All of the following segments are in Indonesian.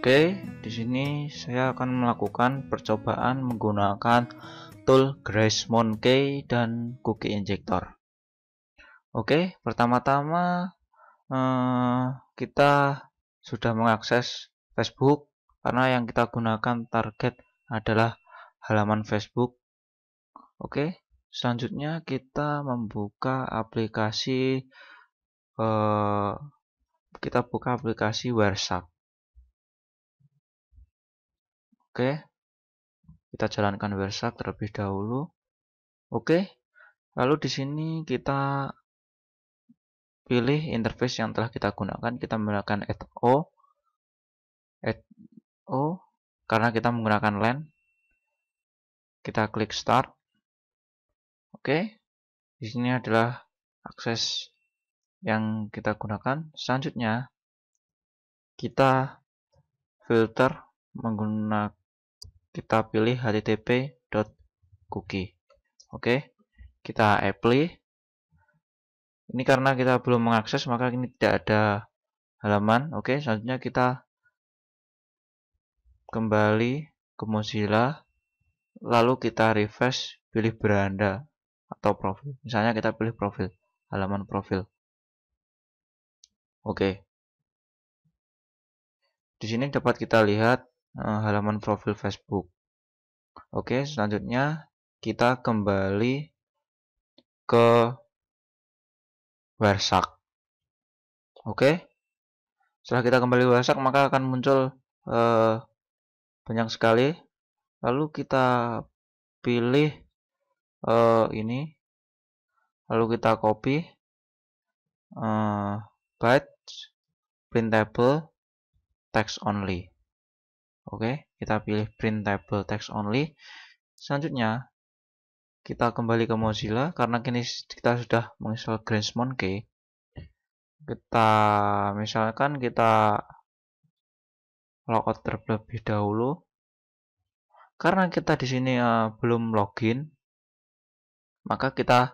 Oke, di sini saya akan melakukan percobaan menggunakan tool Grace Monkey dan Cookie Injector. Oke, pertama-tama eh, kita sudah mengakses Facebook karena yang kita gunakan target adalah halaman Facebook. Oke, selanjutnya kita membuka aplikasi eh, kita buka aplikasi WhatsApp. Oke. Kita jalankan versak terlebih dahulu. Oke. Lalu di sini kita pilih interface yang telah kita gunakan. Kita menggunakan add O. Add O karena kita menggunakan LAN. Kita klik start. Oke. Di sini adalah akses yang kita gunakan. Selanjutnya kita filter menggunakan kita pilih http.cookie. Oke, kita apply. Ini karena kita belum mengakses maka ini tidak ada halaman. Oke, selanjutnya kita kembali ke Mozilla lalu kita refresh pilih beranda atau profil. Misalnya kita pilih profil, halaman profil. Oke. Di sini dapat kita lihat Eh, halaman profil Facebook. Oke, selanjutnya kita kembali ke WhatsApp. Oke. Setelah kita kembali ke WhatsApp maka akan muncul uh, banyak sekali. Lalu kita pilih uh, ini. Lalu kita copy uh, batch printable text only. Oke, kita pilih print table text only. Selanjutnya, kita kembali ke Mozilla karena kini kita sudah menginstal Grinch Monkey. Kita misalkan kita logout terlebih dahulu. Karena kita di sini uh, belum login, maka kita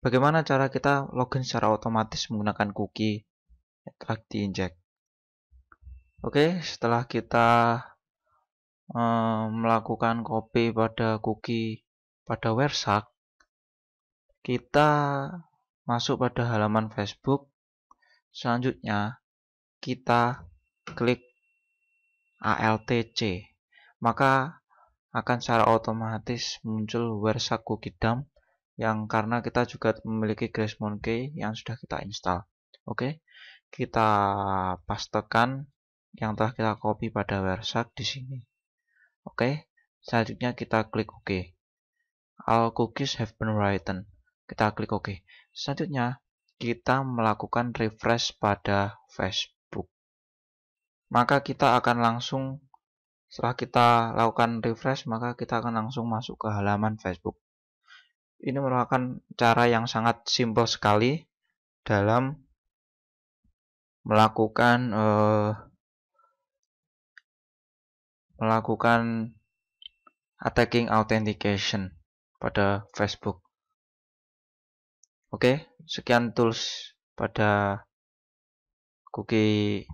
bagaimana cara kita login secara otomatis menggunakan cookie telah diinjek. Oke, setelah kita um, melakukan copy pada cookie pada Wersak, kita masuk pada halaman Facebook. Selanjutnya, kita klik ALTC. Maka akan secara otomatis muncul Wersak Cookie Dump yang karena kita juga memiliki Grace Monkey yang sudah kita install. Oke, kita pastekan yang telah kita copy pada Wireshark di sini. Oke, selanjutnya kita klik OK. All cookies have been written. Kita klik OK. Selanjutnya, kita melakukan refresh pada Facebook. Maka kita akan langsung setelah kita lakukan refresh maka kita akan langsung masuk ke halaman Facebook ini merupakan cara yang sangat simpel sekali dalam melakukan uh, melakukan attacking authentication pada Facebook. Oke, sekian tools pada cookie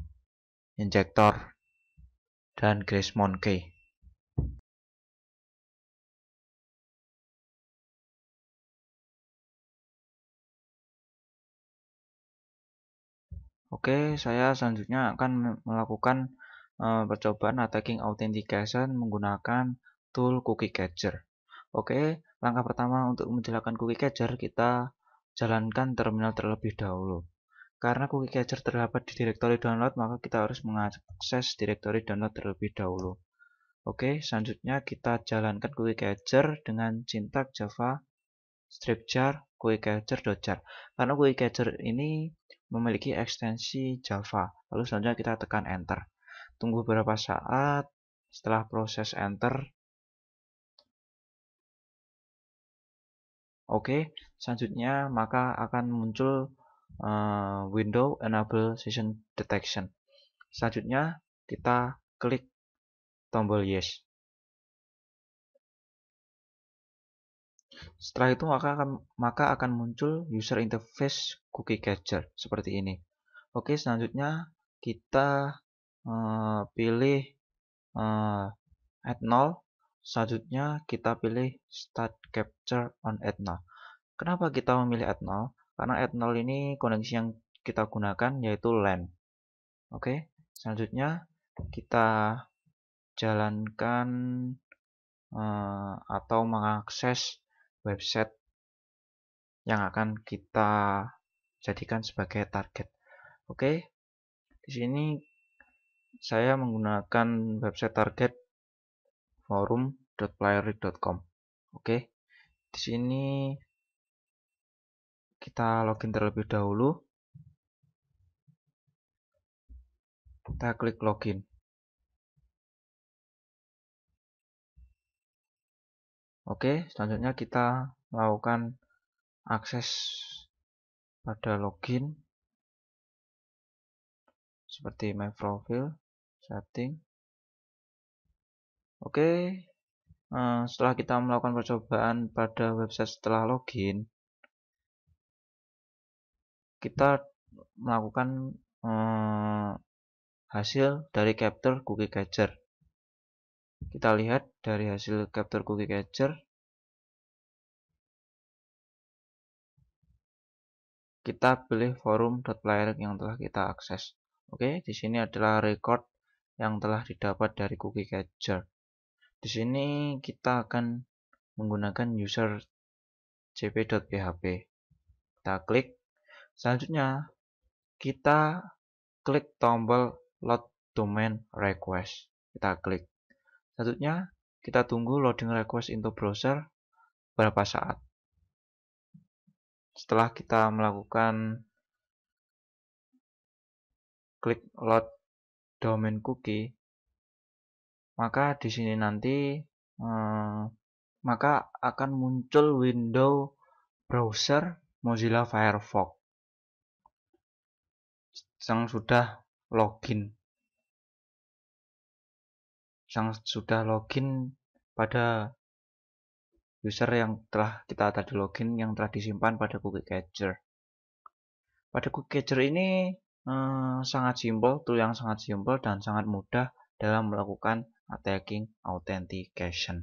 injector dan Grace Monkey. Oke, saya selanjutnya akan melakukan Eh, percobaan attacking authentication menggunakan tool cookie catcher. Oke, langkah pertama untuk menjalankan cookie catcher kita jalankan terminal terlebih dahulu. Karena cookie catcher terdapat di direktori download, maka kita harus mengakses direktori download terlebih dahulu. Oke, selanjutnya kita jalankan cookie catcher dengan sintak java stripjar cookie catcher.jar. Karena cookie catcher ini memiliki ekstensi java, lalu selanjutnya kita tekan enter tunggu beberapa saat setelah proses enter Oke, okay, selanjutnya maka akan muncul uh, window enable session detection. Selanjutnya kita klik tombol yes. Setelah itu maka akan maka akan muncul user interface cookie catcher seperti ini. Oke, okay, selanjutnya kita Eh, pilih uh, eh, add null selanjutnya kita pilih start capture on add null kenapa kita memilih add null karena add null ini koneksi yang kita gunakan yaitu LAN oke okay? selanjutnya kita jalankan uh, atau mengakses website yang akan kita jadikan sebagai target. Oke. Okay? Di sini saya menggunakan website target forum.playerik.com. Oke. Di sini kita login terlebih dahulu. Kita klik login. Oke, selanjutnya kita lakukan akses pada login seperti my profile setting oke okay. uh, eh, setelah kita melakukan percobaan pada website setelah login kita melakukan uh, hasil dari capture cookie catcher kita lihat dari hasil capture cookie catcher kita pilih forum.player yang telah kita akses. Oke, di sini adalah record yang telah didapat dari cookie catcher. Di sini kita akan menggunakan user cp.php. Kita klik. Selanjutnya kita klik tombol load domain request. Kita klik. Selanjutnya kita tunggu loading request into browser berapa saat. Setelah kita melakukan klik load domain cookie maka di sini nanti eh, maka akan muncul window browser Mozilla Firefox yang sudah login yang sudah login pada user yang telah kita tadi login yang telah disimpan pada cookie catcher pada cookie catcher ini Eh, sangat simpel, tool yang sangat simpel dan sangat mudah dalam melakukan attacking authentication.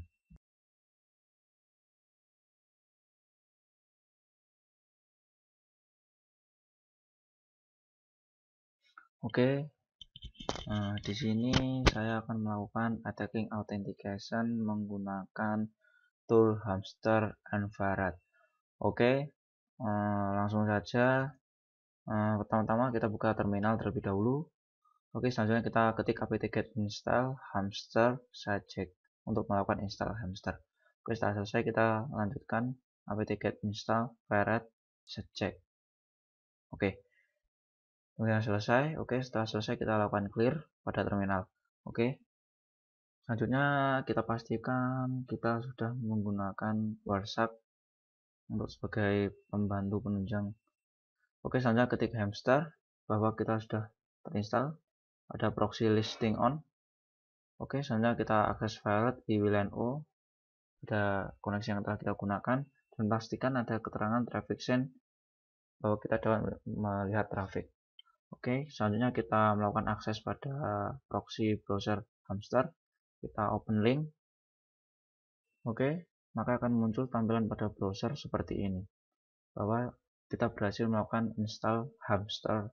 Oke, okay. nah, eh, di sini saya akan melakukan attacking authentication menggunakan tool hamster and Oke, okay. nah, eh, langsung saja uh, pertama-tama kita buka terminal terlebih dahulu oke selanjutnya kita ketik apt get install hamster subject untuk melakukan install hamster oke setelah selesai kita lanjutkan apt get install ferret subject oke kemudian selesai oke setelah selesai kita lakukan clear pada terminal oke selanjutnya kita pastikan kita sudah menggunakan WhatsApp untuk sebagai pembantu penunjang Oke, selanjutnya ketik hamster bahwa kita sudah terinstall. Ada proxy listing on. Oke, selanjutnya kita akses file di wlan O. Ada koneksi yang telah kita gunakan. Dan pastikan ada keterangan traffic send bahwa kita dapat melihat traffic. Oke, selanjutnya kita melakukan akses pada proxy browser hamster. Kita open link. Oke, maka akan muncul tampilan pada browser seperti ini. Bahwa kita berhasil melakukan install hamster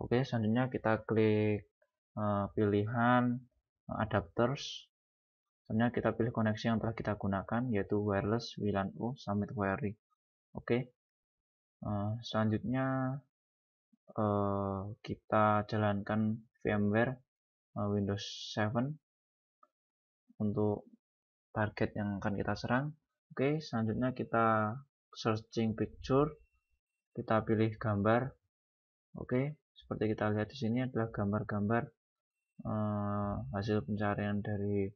oke selanjutnya kita klik uh, pilihan eh, adapters selanjutnya kita pilih koneksi yang telah kita gunakan yaitu wireless WLAN U Summit oke uh, selanjutnya uh, kita jalankan VMware uh, Windows 7 untuk target yang akan kita serang oke selanjutnya kita searching picture kita pilih gambar oke okay. seperti kita lihat di sini adalah gambar-gambar uh, hasil pencarian dari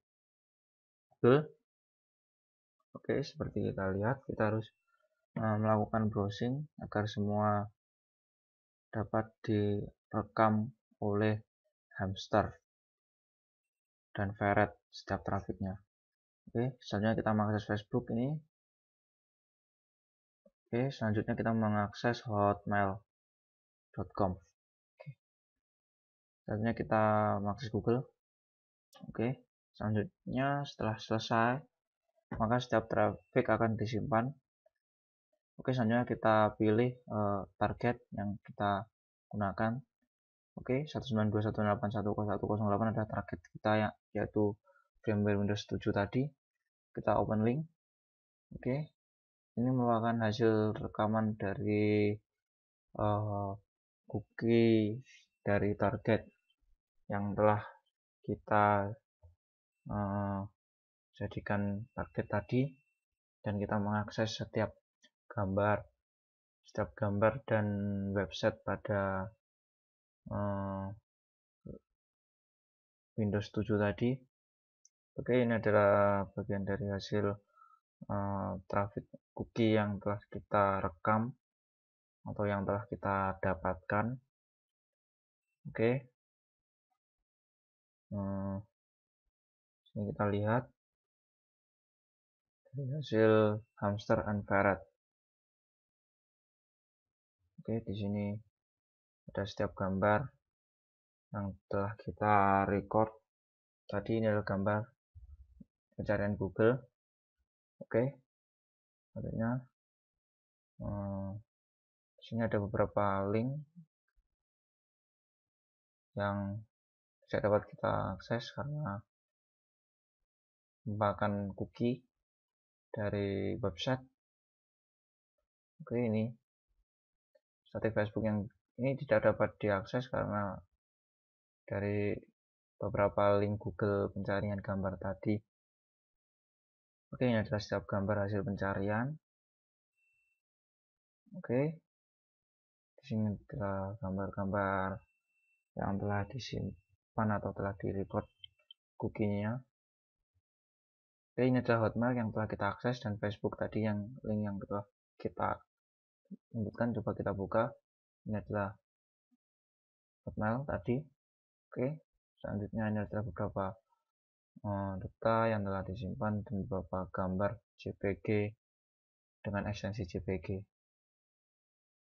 Google oke okay, seperti kita lihat kita harus uh, melakukan browsing agar semua dapat direkam oleh hamster dan ferret setiap trafiknya oke okay, selanjutnya kita mengakses Facebook ini Oke, selanjutnya kita mengakses hotmail.com. Selanjutnya kita mengakses Google. Oke, selanjutnya setelah selesai, maka setiap traffic akan disimpan. Oke, selanjutnya kita pilih e, target yang kita gunakan. Oke, 192.168.1.0.8 adalah target kita yang yaitu firmware Windows 7 tadi. Kita open link. Oke, ini merupakan hasil rekaman dari uh, eh, cookie dari target yang telah kita uh, jadikan target tadi dan kita mengakses setiap gambar setiap gambar dan website pada uh, Windows 7 tadi oke ini adalah bagian dari hasil Eh, traffic cookie yang telah kita rekam atau yang telah kita dapatkan oke okay. Eh, hmm, kita lihat hasil hamster and ferret oke di sini ada setiap gambar yang telah kita record tadi ini adalah gambar pencarian Google Oke. artinya, hmm, eh, sini ada beberapa link yang tidak dapat kita akses karena bahkan cookie dari website. Oke ini static Facebook yang ini tidak dapat diakses karena dari beberapa link Google pencarian gambar tadi. Oke, ini adalah setiap gambar hasil pencarian. Oke. Di sini adalah gambar-gambar yang telah disimpan atau telah direcord cookie-nya. Oke, ini adalah Hotmail yang telah kita akses dan Facebook tadi yang link yang telah kita sebutkan coba kita buka. Ini adalah Hotmail tadi. Oke, selanjutnya ini adalah beberapa Eh, data yang telah disimpan dan beberapa gambar JPG dengan ekstensi JPG.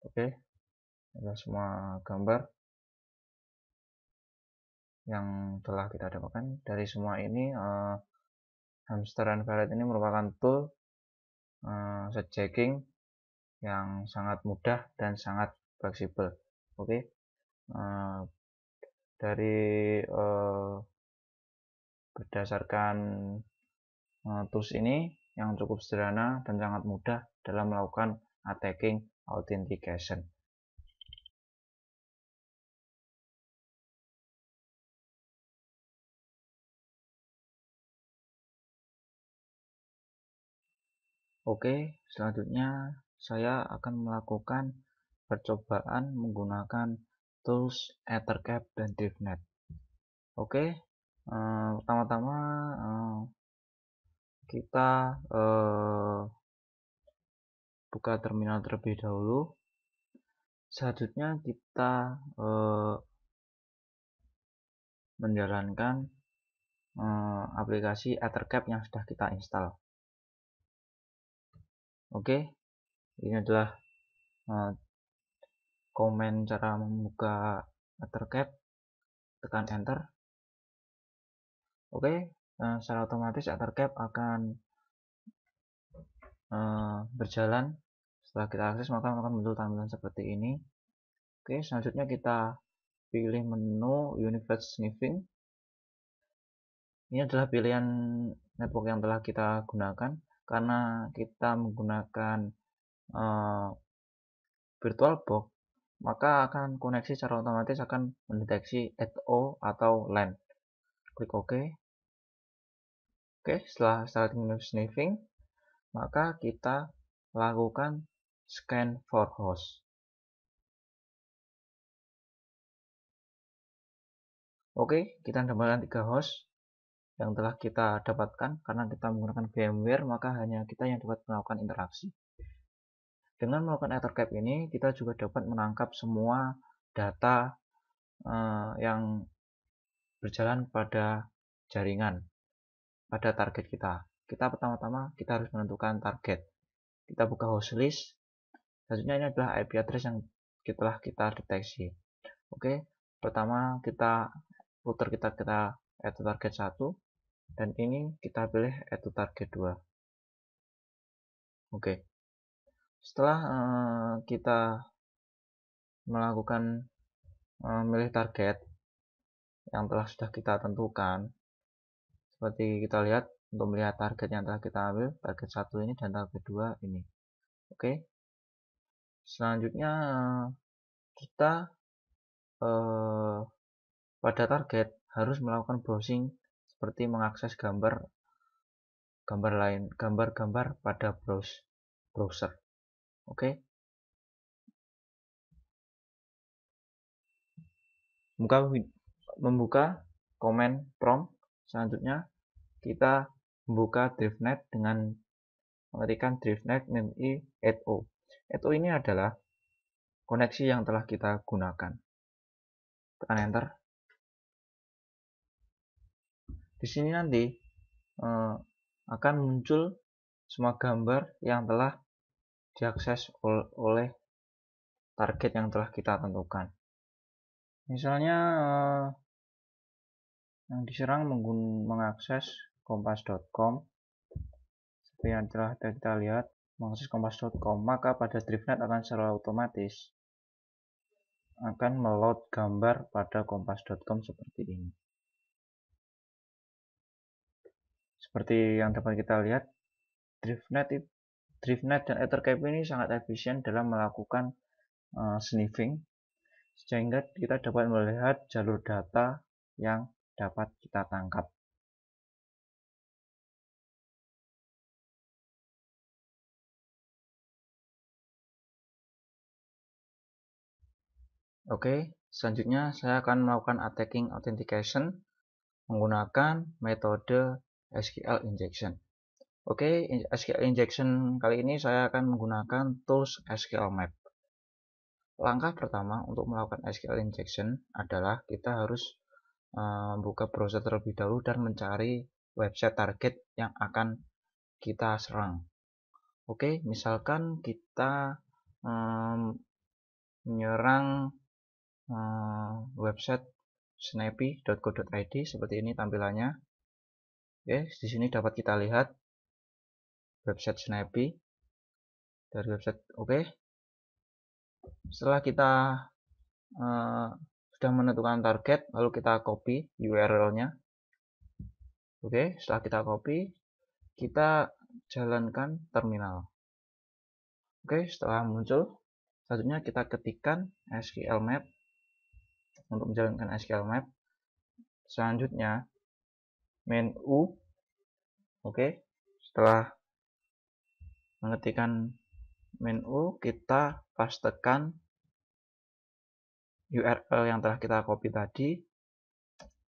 Oke, ada semua gambar yang telah kita dapatkan dari semua ini. Uh, hamster and ferret ini merupakan tool uh, eh, set checking yang sangat mudah dan sangat fleksibel. Oke, uh, dari uh, berdasarkan eh, tools ini yang cukup sederhana dan sangat mudah dalam melakukan attacking authentication. Oke, selanjutnya saya akan melakukan percobaan menggunakan tools Ethercap dan DiffNet. Oke, uh, pertama-tama uh, kita uh, buka terminal terlebih dahulu selanjutnya kita uh, menjalankan uh, aplikasi ethercap yang sudah kita install oke okay. ini adalah uh, komen cara membuka ethercap tekan enter oke okay? uh, eh, secara otomatis cap akan uh, berjalan setelah kita akses maka akan muncul tampilan seperti ini oke okay, selanjutnya kita pilih menu universe sniffing ini adalah pilihan network yang telah kita gunakan karena kita menggunakan uh, virtual box maka akan koneksi secara otomatis akan mendeteksi ETO atau LAN klik OK Oke, setelah starting new sniffing, maka kita lakukan scan for host. Oke, kita mendapatkan tiga host yang telah kita dapatkan karena kita menggunakan VMware maka hanya kita yang dapat melakukan interaksi. Dengan melakukan ethercap ini kita juga dapat menangkap semua data uh, yang berjalan pada jaringan pada target kita. Kita pertama-tama kita harus menentukan target. Kita buka host list. Selanjutnya ini adalah IP address yang telah kita deteksi. Oke, pertama kita router kita kita add to target 1 dan ini kita pilih add to target 2. Oke. Setelah uh, kita melakukan uh, target yang telah sudah kita tentukan, seperti kita lihat untuk melihat target yang telah kita ambil target satu ini dan target dua ini oke okay. selanjutnya kita eh, pada target harus melakukan browsing seperti mengakses gambar gambar lain gambar-gambar pada browse, browser oke okay. membuka membuka komen prompt selanjutnya kita membuka DriftNet dengan mengetikkan DriftNet MIMI ETO. ETO ini adalah koneksi yang telah kita gunakan. Tekan Enter. Di sini nanti eh, akan muncul semua gambar yang telah diakses ol oleh target yang telah kita tentukan. Misalnya eh, yang diserang mengakses kompas.com seperti yang telah kita lihat mengakses kompas.com maka pada DriveNet akan secara otomatis akan meload gambar pada kompas.com seperti ini seperti yang dapat kita lihat DriveNet DriveNet dan EtherCAP ini sangat efisien dalam melakukan uh, sniffing sehingga kita dapat melihat jalur data yang dapat kita tangkap Oke, selanjutnya saya akan melakukan attacking authentication menggunakan metode SQL injection. Oke, SQL injection kali ini saya akan menggunakan tools SQL map. Langkah pertama untuk melakukan SQL injection adalah kita harus eh, membuka browser terlebih dahulu dan mencari website target yang akan kita serang. Oke, misalkan kita eh, menyerang uh, website snappy.co.id seperti ini tampilannya. Oke, di sini dapat kita lihat website snappy dari website oke. Setelah kita uh, sudah menentukan target, lalu kita copy URL-nya. Oke, setelah kita copy, kita jalankan terminal. Oke, setelah muncul, selanjutnya kita ketikkan SQL map untuk menjalankan SQL map. Selanjutnya main u. Oke, okay. setelah mengetikkan main u, kita pastekan URL yang telah kita copy tadi.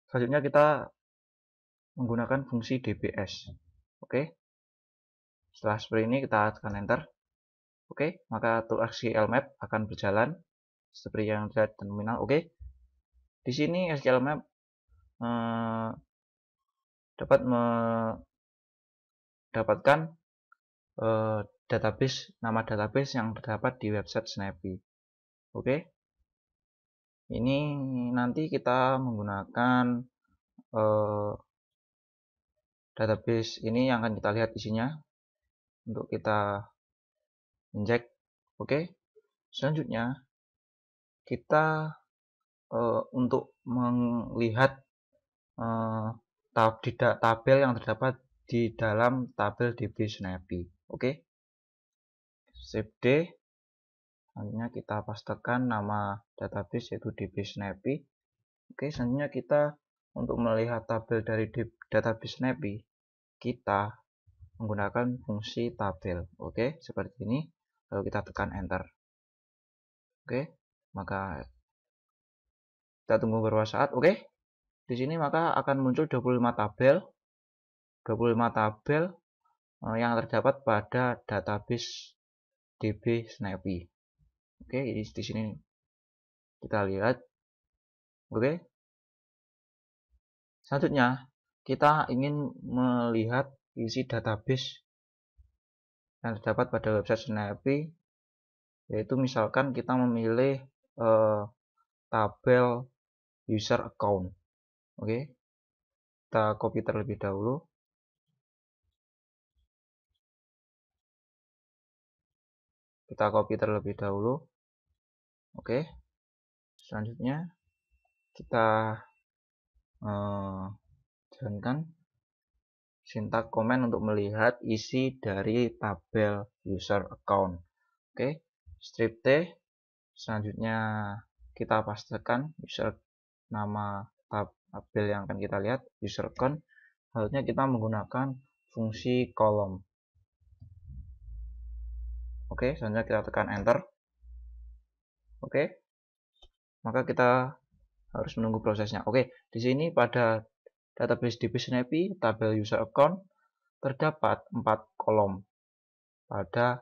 Selanjutnya kita menggunakan fungsi dbs. Oke. Okay. Setelah seperti ini kita tekan enter. Oke, okay. maka tool SQL map akan berjalan seperti yang terlihat di terminal. Oke. Okay. Di sini SQL Map eh, dapat mendapatkan eh, database nama database yang terdapat di website Snappy. Oke. Ini nanti kita menggunakan eh, database ini yang akan kita lihat isinya untuk kita inject. Oke. Selanjutnya kita Eh, untuk melihat uh, tabel yang terdapat di dalam tabel DB Snappy. Oke. Okay? Save D. Selanjutnya kita pastekan nama database yaitu DB Snappy. Oke, selanjutnya kita untuk melihat tabel dari database Snappy, kita menggunakan fungsi tabel. Oke, seperti ini. Lalu kita tekan enter. Oke, maka kita tunggu beberapa saat oke okay. di sini maka akan muncul 25 tabel 25 tabel eh, yang terdapat pada database DB Snappy oke okay, di sini kita lihat oke okay. selanjutnya kita ingin melihat isi database yang terdapat pada website Snappy yaitu misalkan kita memilih eh, tabel user account oke kita copy terlebih dahulu kita copy terlebih dahulu oke selanjutnya kita uh, jalankan sintak komen untuk melihat isi dari tabel user account oke strip t selanjutnya kita pastikan user nama tabel yang akan kita lihat user account harusnya kita menggunakan fungsi kolom oke selanjutnya kita tekan enter oke maka kita harus menunggu prosesnya oke di sini pada database DB Snappy tabel user account terdapat empat kolom pada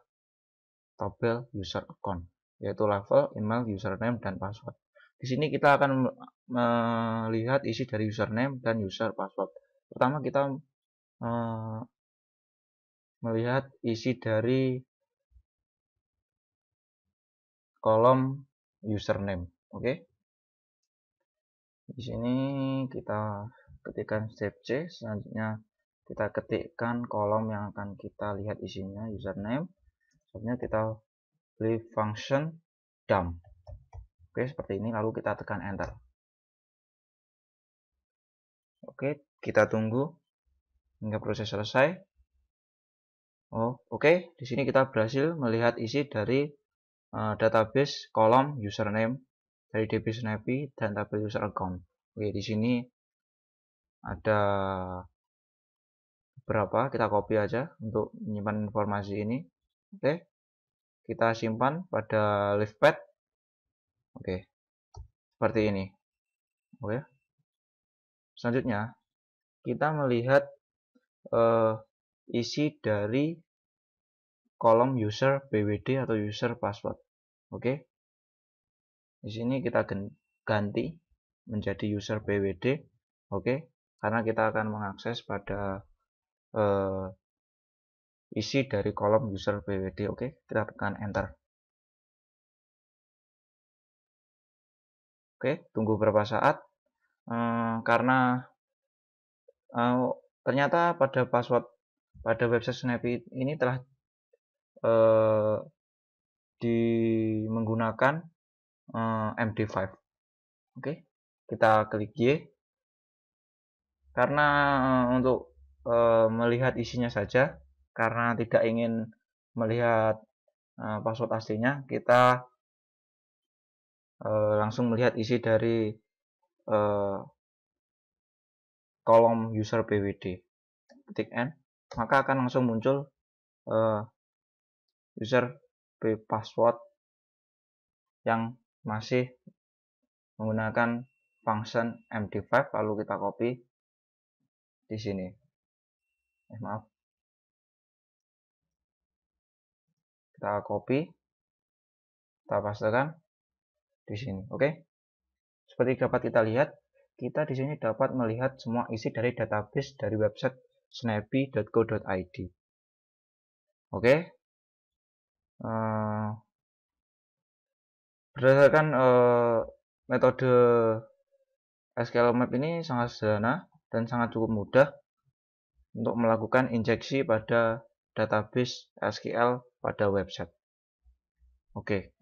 tabel user account yaitu level, email, username, dan password. Di sini kita akan melihat isi dari username dan user password. Pertama kita e, melihat isi dari kolom username. Oke. Di sini kita ketikkan step C, selanjutnya kita ketikkan kolom yang akan kita lihat isinya username. Selanjutnya kita beli function dump. Oke, seperti ini lalu kita tekan enter. Oke, kita tunggu hingga proses selesai. Oh, oke, di sini kita berhasil melihat isi dari uh, database kolom username dari DB Snappy dan tabel user account. Oke, di sini ada berapa? Kita copy aja untuk menyimpan informasi ini. Oke. Kita simpan pada leafpad Oke. Seperti ini. Oke. Selanjutnya, kita melihat uh, isi dari kolom user BWD atau user password. Oke. Di sini kita ganti menjadi user BWD. Oke. Karena kita akan mengakses pada uh, isi dari kolom user BWD. Oke, kita tekan enter. Oke, tunggu beberapa saat Uh, karena uh, ternyata pada password pada website Snappy ini telah uh, di menggunakan MD5. Oke, kita klik Y. Karena untuk melihat isinya saja, karena tidak ingin melihat password aslinya, kita uh, langsung melihat isi dari uh, kolom user pwd ketik n maka akan langsung muncul uh, user p password yang masih menggunakan function md5 lalu kita copy di sini eh, maaf kita copy kita pastikan di sini. Oke. Okay? Seperti dapat kita lihat, kita di sini dapat melihat semua isi dari database dari website snappy.co.id. Oke. Okay? Uh, eh, berdasarkan uh, metode SQL map ini sangat sederhana dan sangat cukup mudah untuk melakukan injeksi pada database SQL pada website. Oke. Okay.